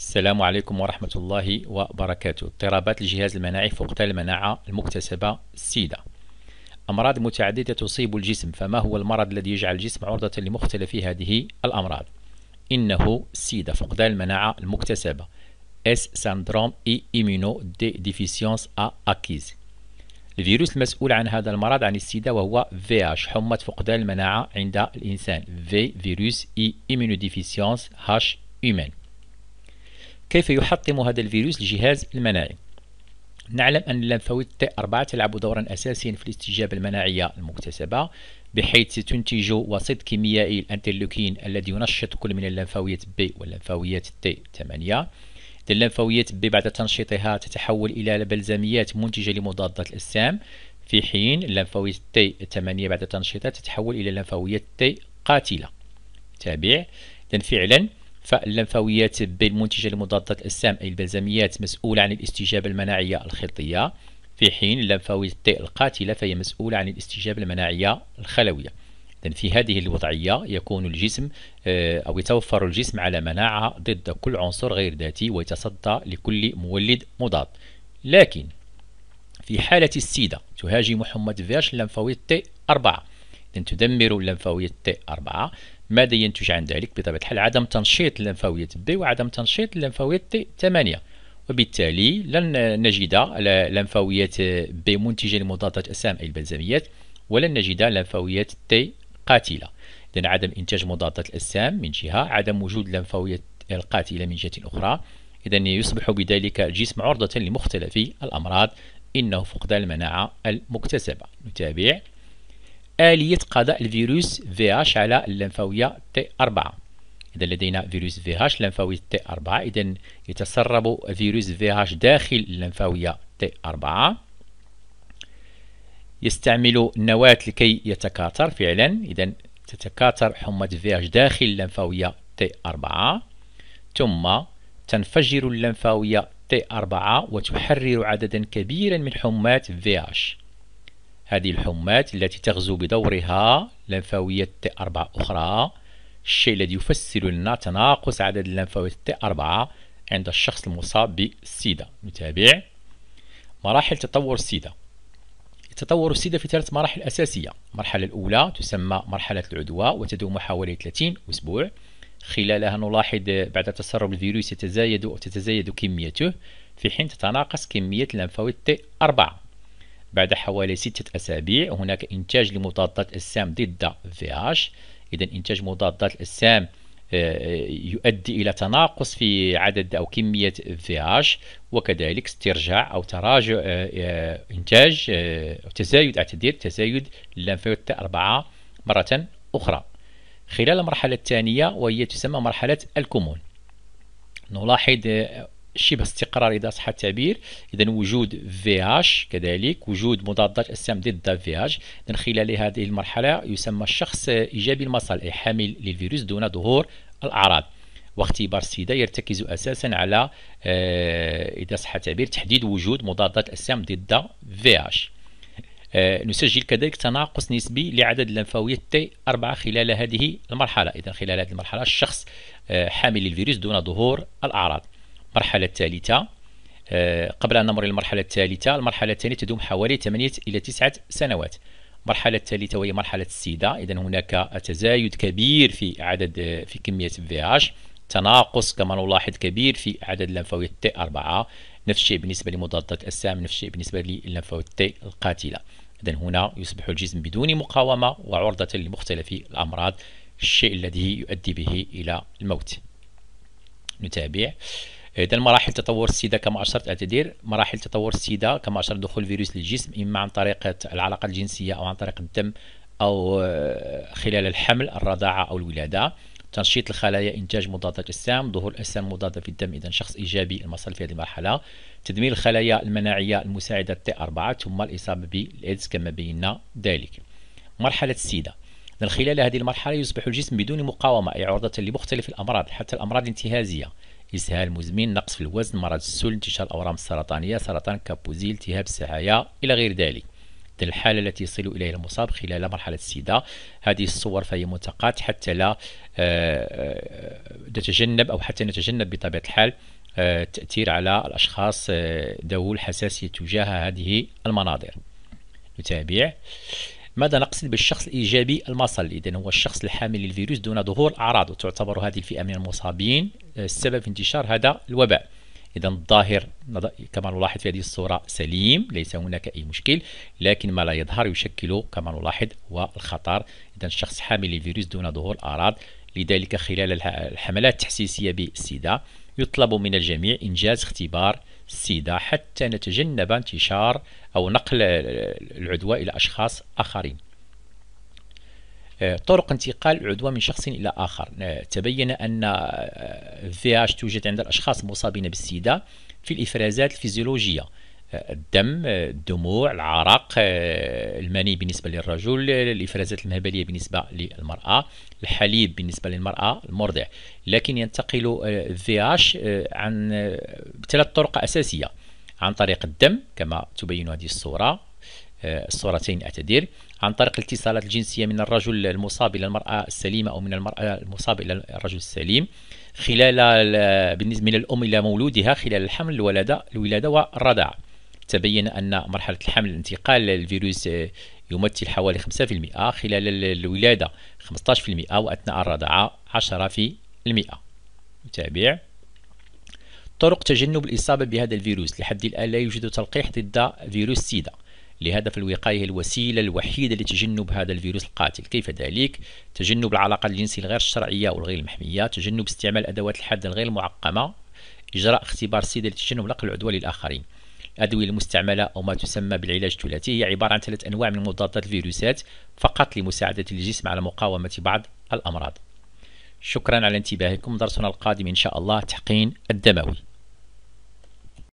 السلام عليكم ورحمة الله وبركاته اضطرابات الجهاز المناعي فقد المناعة المكتسبة السيدة أمراض متعددة تصيب الجسم فما هو المرض الذي يجعل الجسم عرضة لمختلف هذه الأمراض إنه السيدة فقدان المناعة المكتسبة S syndrome et immunodéficience à acquise الفيروس المسؤول عن هذا المرض عن السيدة وهو VH حمى فقدان المناعة عند الإنسان V فيروس إي immunodéficience H humaine كيف يحطم هذا الفيروس الجهاز المناعي نعلم أن اللمفاويت تي 4 تلعب دورا أساسيا في الاستجابة المناعية المكتسبة بحيث تنتج وسيط كيميائي الأنتيلوكين الذي ينشط كل من اللمفاويات بي واللمفاويات تي 8 اللمفاويات بي بعد تنشيطها تتحول إلى بلزميات منتجة لمضادات الأجسام في حين اللمفاويات تي 8 بعد تنشيطها تتحول إلى لمفاويات تي قاتلة تابع إذن فعلا فاللمفاويات المنتجه لمضادات الأجسام أي البلزميات مسؤولة عن الاستجابة المناعية الخلطية في حين اللمفاوية التي القاتلة فهي مسؤولة عن الاستجابة المناعية الخلوية إذن في هذه الوضعية يكون الجسم آه، أو يتوفر الجسم على مناعة ضد كل عنصر غير ذاتي ويتصدى لكل مولد مضاد لكن في حالة السيدة تهاجم حمى فيرش اللمفاوية T4 تدمر اللمفاوية T4 ماذا ينتج عن ذلك بطبيعة الحال عدم تنشيط اللمفاوية بي وعدم تنشيط اللمفاوية تي 8 وبالتالي لن نجد لمفاوية بي منتجة لمضادات أسام أي البلزميات ولن نجد لمفاوية تي قاتلة إذن عدم إنتاج مضادات الأجسام من جهة عدم وجود لمفاوية القاتلة من جهة أخرى إذا يصبح بذلك الجسم عرضة لمختلف الأمراض إنه فقدان المناعة المكتسبة نتابع آلية قضاء الفيروس VH على اللمفاوية T4 إذا لدينا فيروس VH لمفاوية T4 إذا يتسرب فيروس VH داخل اللمفاوية T4 يستعمل النواة لكي يتكاثر فعلا إذا تتكاثر حمى VH داخل اللمفاوية T4 ثم تنفجر اللمفاوية T4 وتحرر عددا كبيرا من حمات VH هذه الحمات التي تغزو بدورها لنفاوية T4 أخرى الشيء الذي يفسر لنا تناقص عدد اللمفاويات T4 عند الشخص المصاب بالسيدا نتابع مراحل تطور السيدا تطور السيدا في ثلاث مراحل أساسية المرحلة الأولى تسمى مرحلة العدوى وتدوم حوالي 30 أسبوع خلالها نلاحظ بعد تسرب الفيروس يتزايد وتتزايد كميته في حين تتناقص كمية اللمفاويت T4 بعد حوالي ستة أسابيع هناك إنتاج لمضادات السام ضد VH إذا إنتاج مضادات السام آه، آه، يؤدي إلى تناقص في عدد أو كمية VH وكذلك استرجاع أو تراجع آه، إنتاج تزايد أعتذر تزايد الليمفاويت أربعة مرة أخرى خلال المرحلة الثانية وهي تسمى مرحلة الكمون نلاحظ شبه استقرار إذا صح التعبير إذا وجود في اش كذلك وجود مضادات أجسام ضد في اش إذا خلال هذه المرحلة يسمى الشخص إيجابي المصل أي حامل للفيروس دون ظهور الأعراض واختبار السيدا يرتكز أساسا على آه، إذا صح التعبير تحديد وجود مضادات أجسام ضد في اش آه، نسجل كذلك تناقص نسبي لعدد اللمفاوية تي 4 خلال هذه المرحلة إذا خلال هذه المرحلة الشخص آه، حامل للفيروس دون ظهور الأعراض المرحلة الثالثة آه، قبل أن نمر للمرحلة الثالثة المرحلة الثانية تدوم حوالي 8 إلى 9 سنوات المرحلة الثالثة وهي مرحلة السيدة إذا هناك تزايد كبير في عدد في كمية الفي تناقص كما نلاحظ كبير في عدد اللمفاويات تي 4 نفس الشيء بالنسبة لمضادات السام نفس الشيء بالنسبة للمفاويات تي القاتلة إذا هنا يصبح الجسم بدون مقاومة وعرضة لمختلف الأمراض الشيء الذي يؤدي به إلى الموت نتابع اذا مراحل تطور السيده اشرت اعتذر مراحل تطور السيده اشرت دخول فيروس للجسم اما عن طريقه العلاقه الجنسيه او عن طريق الدم او آه، خلال الحمل الرضاعه او الولاده تنشيط الخلايا انتاج مضادات السام ظهور اجسام مضاده في الدم اذا شخص ايجابي المصل في هذه المرحله تدمير الخلايا المناعيه المساعده تي 4 ثم الاصابه بالايدز كما بينا ذلك مرحله السيده من خلال هذه المرحلة يصبح الجسم بدون مقاومة أي عرضة لمختلف الأمراض حتى الأمراض الانتهازية إسهال مزمن نقص في الوزن مرض السل انتشار الأورام السرطانية سرطان كابوزي التهاب السعايا إلى غير ذلك الحالة التي يصل إليها المصاب خلال مرحلة السيدة هذه الصور فهي منتقاة حتى لا آه، آه، نتجنب أو حتى نتجنب بطبيعة الحال التأثير آه، على الأشخاص ذوو الحساسية تجاه هذه المناظر نتابع ماذا نقصد بالشخص الإيجابي المصلي اذا هو الشخص الحامل للفيروس دون ظهور اعراض وتعتبر هذه الفئة من المصابين آه، السبب في انتشار هذا الوباء إذا الظاهر كما نلاحظ في هذه الصورة سليم ليس هناك أي مشكل لكن ما لا يظهر يشكل كما نلاحظ هو الخطر إذا الشخص حامل للفيروس دون ظهور أعراض لذلك خلال الحملات التحسيسية بالسيدا يطلب من الجميع إنجاز اختبار السيدا حتى نتجنب انتشار أو نقل العدوى إلى أشخاص آخرين آه، طرق انتقال العدوى من شخص إلى آخر آه، تبين أن الفياج آه، توجد عند الأشخاص المصابين بالسيدا في الإفرازات الفيزيولوجية الدم الدموع العرق آه، المني بالنسبة للرجل الإفرازات المهبلية بالنسبة للمرأة الحليب بالنسبة للمرأة المرضع لكن ينتقل في آه، اش آه، عن ثلاث طرق أساسية عن طريق الدم كما تبين هذه الصورة الصورتين أعتذر عن طريق الاتصالات الجنسية من الرجل المصاب إلى المرأة السليمة أو من المرأة المصاب إلى الرجل السليم خلال بالنسبة من الأم إلى مولودها خلال الحمل الولادة الولادة والرضاعة تبين أن مرحلة الحمل انتقال الفيروس آه، يمثل حوالي 5% خلال الولادة 15% وأثناء الرضاعة 10% متابع طرق تجنب الإصابة بهذا الفيروس لحد الآن لا يوجد تلقيح ضد فيروس سيدا لهذا فالوقاية هي الوسيلة الوحيدة لتجنب هذا الفيروس القاتل كيف ذلك؟ تجنب العلاقة الجنسية الغير الشرعية والغير المحمية تجنب استعمال أدوات الحد الغير معقمة إجراء اختبار سيدا لتجنب نقل العدوى للآخرين الأدوية المستعملة أو ما تسمى بالعلاج الثلاثي هي عبارة عن ثلاث أنواع من مضادات الفيروسات فقط لمساعدة الجسم على مقاومة بعض الأمراض شكرا على انتباهكم درسنا القادم إن شاء الله تحقين الدموي